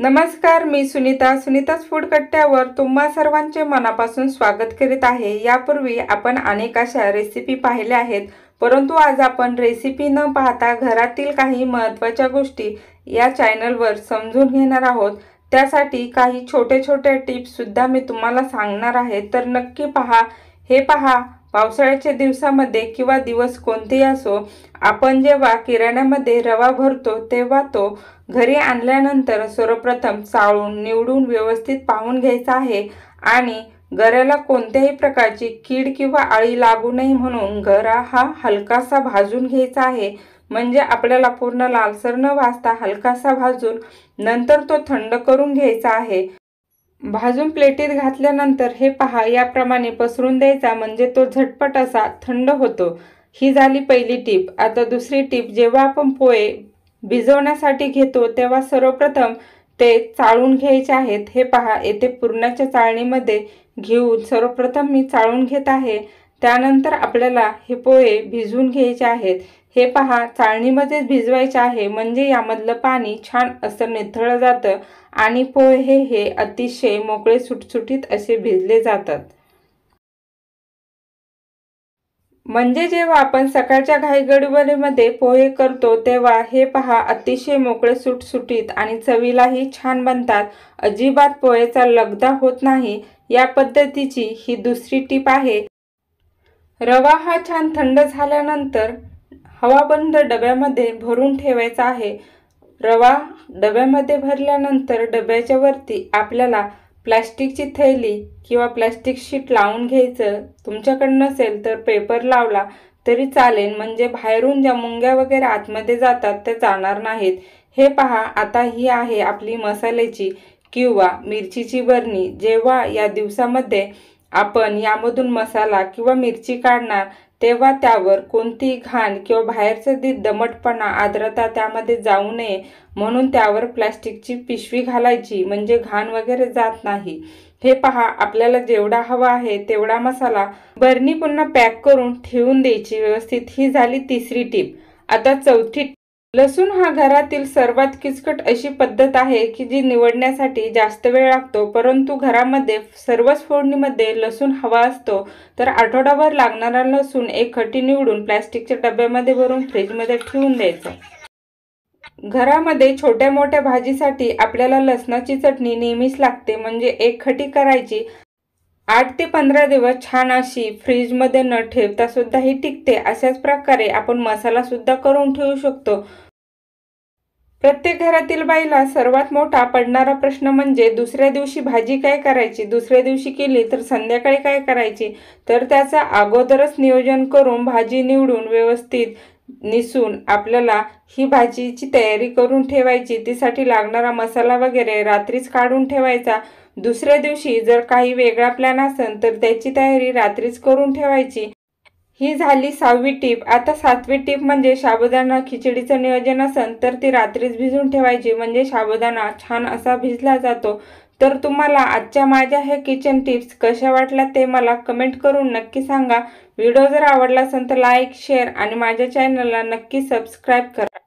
नमस्कार मी सुनीता सुनीताच फूड कट्ट्यावर तुम्हा सर्वांचे मनापासून स्वागत करीत आहे यापूर्वी आपण अनेक अशा रेसिपी पाहिल्या आहेत परंतु आज आपण रेसिपी न पाहता घरातील काही महत्त्वाच्या गोष्टी या चॅनलवर समजून घेणार आहोत त्यासाठी काही छोटे छोटे टिप्ससुद्धा मी तुम्हाला सांगणार आहे तर नक्की पहा हे पहा पावसाळ्याच्या दिवसामध्ये किंवा दिवस कोणतेही असो आपण जेव्हा किराण्यामध्ये रवा भरतो तेव्हा तो घरी आणल्यानंतर सर्वप्रथम चाळून निवडून व्यवस्थित पाहून घ्यायचा आहे आणि गऱ्याला कोणत्याही प्रकारची कीड किंवा आळी लागू नये म्हणून घरा हा हलकासा भाजून घ्यायचा आहे म्हणजे आपल्याला पूर्ण लालसर न भाजता हलकासा भाजून नंतर तो थंड करून घ्यायचा आहे भाजून प्लेटीत घातल्यानंतर हे पहा याप्रमाणे पसरून द्यायचा म्हणजे तो झटपट असा थंड होतो ही झाली पहिली टीप आता दुसरी टीप जेव्हा आपण पोहे भिजवण्यासाठी घेतो तेव्हा सर्वप्रथम ते चाळून घ्यायचे आहेत हे पहा येथे पुरणाच्या चाळणीमध्ये घेऊन सर्वप्रथम मी चाळून घेत आहे त्यानंतर आपल्याला हे पोहे भिजवून घ्यायचे आहेत हे पहा चाळणीमध्येच भिजवायचे आहे म्हणजे यामधलं पाणी छान असं निथळलं जातं आणि पोहे हे अतिशय मोकळे सुटसुटीत असे भिजले जातात म्हणजे जेव्हा आपण सकाळच्या घाईगडबडीमध्ये पोहे करतो तेव्हा हे पहा अतिशय मोकळे सुटसुटीत आणि चवीलाही छान बनतात अजिबात पोहेचा लगदा होत नाही या पद्धतीची ही दुसरी टीप आहे रवा हा छान थंड झाल्यानंतर हवाबंद डब्यामध्ये भरून ठेवायचा आहे रवा डब्यामध्ये भरल्यानंतर डब्याच्या वरती आपल्याला प्लॅस्टिकची थैली किंवा प्लॅस्टिक शीट लावून घ्यायचं तुमच्याकडं नसेल तर पेपर लावला तरी चालेल म्हणजे बाहेरून ज्या मुंग्या वगैरे आतमध्ये जातात त्या जाणार नाहीत हे पहा आता ही आहे आपली मसाल्याची किंवा मिरचीची बरणी जेव्हा या दिवसामध्ये आपण यामधून मसाला किंवा मिरची काढणार तेव्हा त्यावर कोणतीही घाण किंवा बाहेरचं दी दमटपणा आर्द्रता त्यामध्ये जाऊ नये म्हणून त्यावर प्लॅस्टिकची पिशवी घालायची म्हणजे घाण वगैरे जात नाही हे पहा आपल्याला जेवढा हवा आहे तेवढा मसाला बरणी पुन्हा पॅक करून ठेवून द्यायची व्यवस्थित ही झाली तिसरी टीप आता चौथी लसूण हा घरातील सर्वात किचकट अशी पद्धत आहे की जी निवडण्यासाठी जास्त वेळ लागतो परंतु घरामध्ये सर्वच फोडणीमध्ये लसूण हवा असतो तर आठवडाभर लागणारा लसूण एक खटी निवडून प्लॅस्टिकच्या डब्यामध्ये भरून फ्रीजमध्ये ठेवून द्यायचं घरामध्ये छोट्या मोठ्या भाजीसाठी आपल्याला लसणाची चटणी नेहमीच लागते म्हणजे एक खटी करायची आठ ते पंधरा दिवस छान अशी मध्ये न ठेवता सुद्धा ही टिकते अशाच प्रकारे आपण मसाला सुद्धा करून ठेवू शकतो प्रत्येक घरातील बाईला सर्वात मोठा पडणारा प्रश्न म्हणजे दुसऱ्या दिवशी भाजी काय करायची दुसऱ्या दिवशी केली तर संध्याकाळी काय करायची तर त्याचा अगोदरच नियोजन करून भाजी निवडून व्यवस्थित निसून आपल्याला ही भाजीची तयारी करून ठेवायची तीसाठी लागणारा मसाला वगैरे रात्रीच काढून ठेवायचा दुसऱ्या दिवशी जर काही वेगळा प्लॅन असेल तर त्याची तयारी रात्रीच करून ठेवायची ही झाली सहावी टीप आता सातवी टीप म्हणजे साबुदाणा खिचडीचं नियोजन असेल तर ती रात्रीच भिजून ठेवायची म्हणजे साबुदाणा छान असा भिजला जातो तर तुम्हाला आजच्या माझ्या हे किचन टिप्स कशा वाटल्या ते मला कमेंट करून नक्की सांगा व्हिडिओ जर आवडला असेल तर लाईक शेअर आणि माझ्या चॅनलला नक्की सबस्क्राईब करा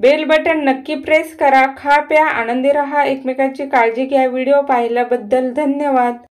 बेल बटन नक्की प्रेस करा खा प्या आनंदी रहा एकमेकांची काळजी घ्या व्हिडिओ पाहिल्याबद्दल धन्यवाद